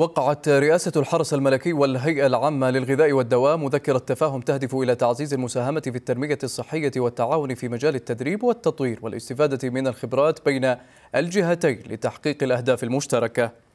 وقعت رئاسة الحرس الملكي والهيئة العامة للغذاء والدواء مذكرة تفاهم تهدف إلى تعزيز المساهمة في التنمية الصحية والتعاون في مجال التدريب والتطوير والاستفادة من الخبرات بين الجهتين لتحقيق الأهداف المشتركة